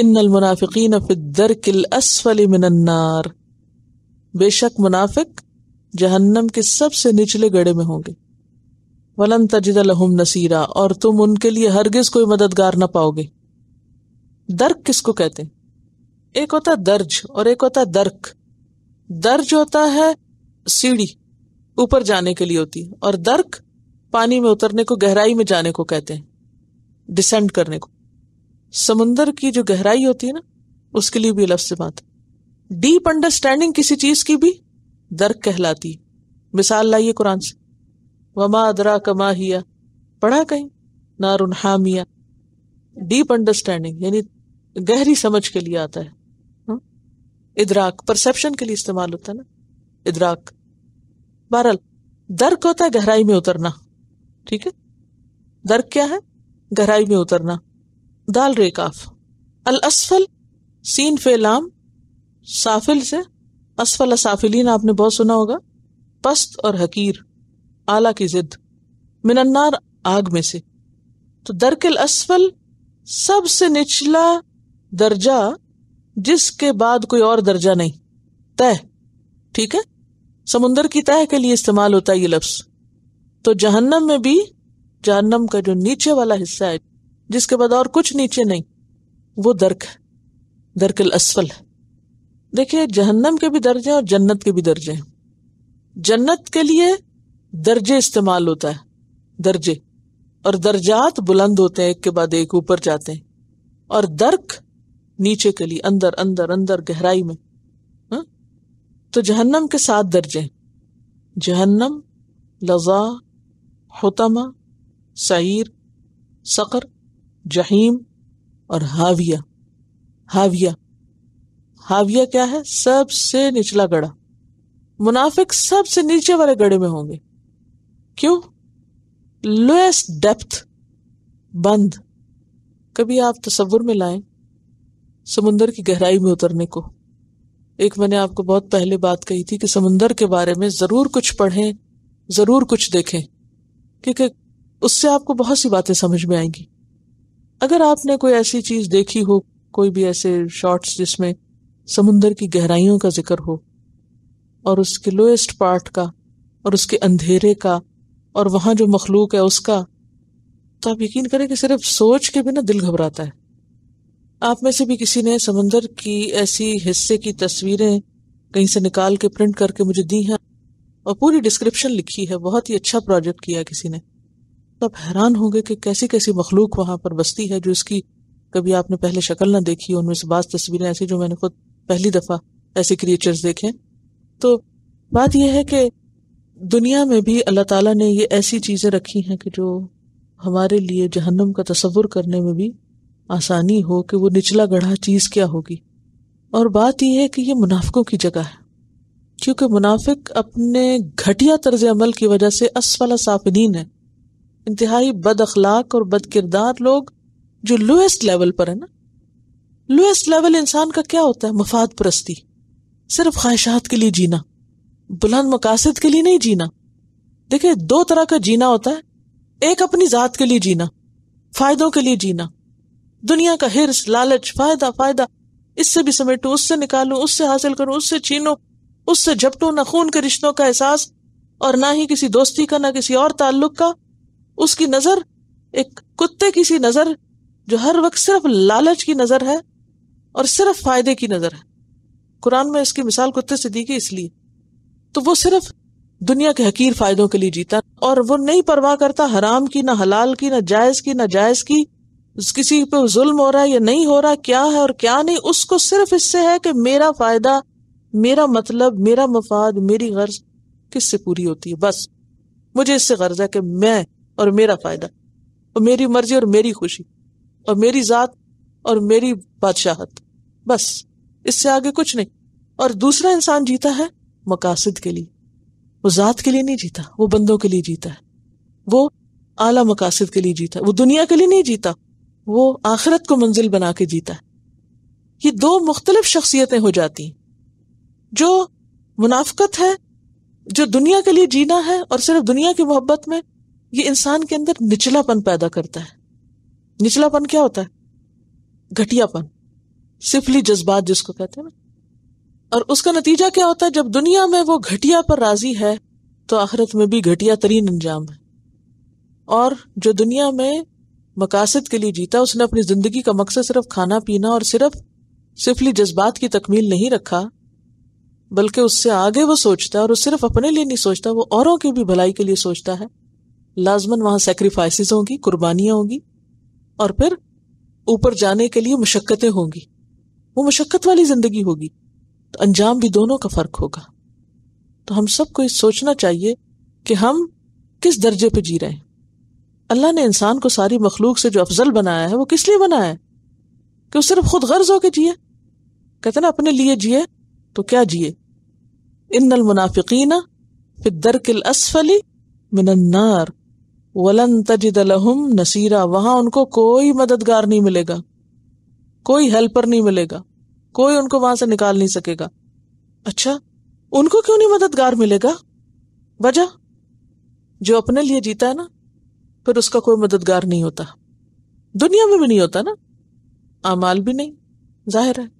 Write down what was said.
इन मुनाफिकीन feather किल असफली मिनन्नार बेशक मुनाफिक जहन्नम के सबसे निचले गड़े में होंगे वलन तजिद लहुम नसीरा और तुम उनके लिए हरगिज कोई मददगार ना पाओगे दर्क किसको कहते हैं एक होता दर्ज और एक होता दर्क दर्ज होता है सीढ़ी ऊपर जाने के लिए होती है और दर्क पानी में उतरने को गहराई में जाने को कहते हैं डिसेंड करने को समुंदर की जो गहराई होती है ना उसके लिए भी लफ्ज से बात डीप अंडरस्टैंडिंग किसी चीज की भी दर्क कहलाती मिसाल लाइए कुरान से वमा अदरा कमा हिया पढ़ा कहीं नारुन हामिया डीप अंडरस्टैंडिंग यानी गहरी समझ के लिए आता है हम्म? इदराक परसेप्शन के लिए इस्तेमाल होता है ना इदराक बहरल दर्क होता है गहराई में उतरना ठीक है दर्क क्या है गहराई में उतरना दाल रेकाफ अल असफल सीन फेलाम साफिल से असफल साफिलीन आपने बहुत सुना होगा पस्त और हकीर आला की जिद मिनन्नार आग में से तो दरकिल असफल सबसे निचला दर्जा जिसके बाद कोई और दर्जा नहीं तय ठीक है समुंदर की तय के लिए इस्तेमाल होता है ये लफ्ज तो जहन्नम में भी जहन्नम का जो नीचे वाला हिस्सा है जिसके बाद और कुछ नीचे नहीं वो दर्क है दरकल असफल है देखिए जहन्नम के भी दर्जे और जन्नत के भी दर्जे हैं जन्नत के लिए दर्जे इस्तेमाल होता है दर्जे और दर्जात बुलंद होते हैं एक के बाद एक ऊपर जाते हैं और दर्क नीचे के लिए अंदर अंदर अंदर गहराई में हा? तो जहन्नम के सात दर्जे हैं जहन्नम लजा होतमा सईर सकर जहीम और हाविया हाविया हाविया क्या है सबसे निचला गढ़ा मुनाफिक सबसे नीचे वाले गढ़े में होंगे क्यों लोएस्ट डेप्थ बंद कभी आप तस्वुर में लाएं समुंदर की गहराई में उतरने को एक मैंने आपको बहुत पहले बात कही थी कि समुंदर के बारे में ज़रूर कुछ पढ़ें ज़रूर कुछ देखें क्योंकि उससे आपको बहुत सी बातें समझ में आएंगी अगर आपने कोई ऐसी चीज़ देखी हो कोई भी ऐसे शॉट्स जिसमें समुंदर की गहराइयों का जिक्र हो और उसके लोएस्ट पार्ट का और उसके अंधेरे का और वहाँ जो मखलूक है उसका तो आप यकीन करें कि सिर्फ सोच के बिना दिल घबराता है आप में से भी किसी ने समंदर की ऐसी हिस्से की तस्वीरें कहीं से निकाल के प्रिंट करके मुझे दी हैं और पूरी डिस्क्रिप्शन लिखी है बहुत ही अच्छा प्रोजेक्ट किया किसी ने तो आप हैरान होंगे कि कैसी कैसी मखलूक वहाँ पर बस्ती है जो इसकी कभी आपने पहले शक्ल ना देखी उनमें से बात तस्वीरें ऐसी जो मैंने खुद पहली दफ़ा ऐसे क्रिएचर्स देखे तो बात यह है कि दुनिया में भी अल्लाह ताला ने ये ऐसी चीज़ें रखी हैं कि जो हमारे लिए जहन्नम का तस्वुर करने में भी आसानी हो कि वो निचला गढ़ा चीज़ क्या होगी और बात यह है कि ये मुनाफिकों की जगह है क्योंकि मुनाफिक अपने घटिया तर्ज अमल की वजह से असफला साफिन है इंतहाई बद अखलाक और बद किरदार लोग जो लोएस्ट लेवल पर है ना लोएस्ट लेवल इंसान का क्या होता है मफाद परस्ती सिर्फ ख्वाहिशात के लिए जीना बुलंद मकासद के लिए नहीं जीना देखिये दो तरह का जीना होता है एक अपनी जात के लिए जीना फायदों के लिए जीना दुनिया का हिरस लालच फायदा फायदा इससे भी समेटो उससे निकालो उससे हासिल करो उससे छीनो उससे झपटो ना खून के रिश्तों का एहसास और ना ही किसी दोस्ती का ना किसी और ताल्लुक का उसकी नजर एक कुत्ते की सी नजर जो हर वक्त सिर्फ लालच की नजर है और सिर्फ फायदे की नजर है कुरान में इसकी मिसाल कुत्ते से दी गई इसलिए तो वो सिर्फ दुनिया के हकीर फायदों के लिए जीता और वो नहीं परवाह करता हराम की ना हलाल की ना जायज की ना जायज की किसी पे जुल्म हो रहा है या नहीं हो रहा क्या है और क्या नहीं उसको सिर्फ इससे है कि मेरा फायदा मेरा मतलब मेरा मफाद मेरी गर्ज किससे पूरी होती है बस मुझे इससे गर्ज है कि मैं और मेरा फायदा और मेरी मर्जी और मेरी खुशी और मेरी जात और मेरी बादशाहत बस इससे आगे कुछ नहीं और दूसरा इंसान जीता है मकासद के लिए वो जात के लिए नहीं जीता वो बंदों के लिए जीता है वो आला मकासद के लिए जीता है वो दुनिया के लिए नहीं जीता वो आखिरत को मंजिल बना के जीता है ये दो मुख्तलिफ शख्सियतें हो जाती हैं जो मुनाफकत है जो दुनिया के लिए जीना है और सिर्फ दुनिया की मोहब्बत में ये इंसान के अंदर निचलापन पैदा करता है निचलापन क्या होता है घटियापन सिफली जज्बात जिसको कहते हैं ना और उसका नतीजा क्या होता है जब दुनिया में वो घटिया पर राजी है तो आखिरत में भी घटिया तरीन अंजाम है और जो दुनिया में मकासद के लिए जीता उसने अपनी जिंदगी का मकसद सिर्फ खाना पीना और सिर्फ सिफली जज्बात की तकमील नहीं रखा बल्कि उससे आगे वो सोचता है और वो सिर्फ अपने लिए नहीं सोचता वो औरों की भी भलाई के लिए सोचता है लाजमन वहां सेक्रीफाइसेस होंगी कुर्बानियां होंगी और फिर ऊपर जाने के लिए मुशक्कतें होंगी वो मुशक्कत वाली ज़िंदगी होगी तो अंजाम भी दोनों का फ़र्क होगा तो हम सबको ये सोचना चाहिए कि हम किस दर्जे पे जी रहे हैं अल्लाह ने इंसान को सारी मखलूक से जो अफजल बनाया है वो किस लिए बनाया है कि वो सिर्फ खुद गर्ज होकर जिए कहते ना अपने लिए जिए तो क्या जिए इन मुनाफिकीना फिर दरकिल असफली मिनन्नार वलन तजिद लहुम नसीरा वहां उनको कोई मददगार नहीं मिलेगा कोई हेल्पर नहीं मिलेगा कोई उनको वहां से निकाल नहीं सकेगा अच्छा उनको क्यों नहीं मददगार मिलेगा वजह जो अपने लिए जीता है ना फिर उसका कोई मददगार नहीं होता दुनिया में भी नहीं होता ना अमाल भी नहीं जाहिर है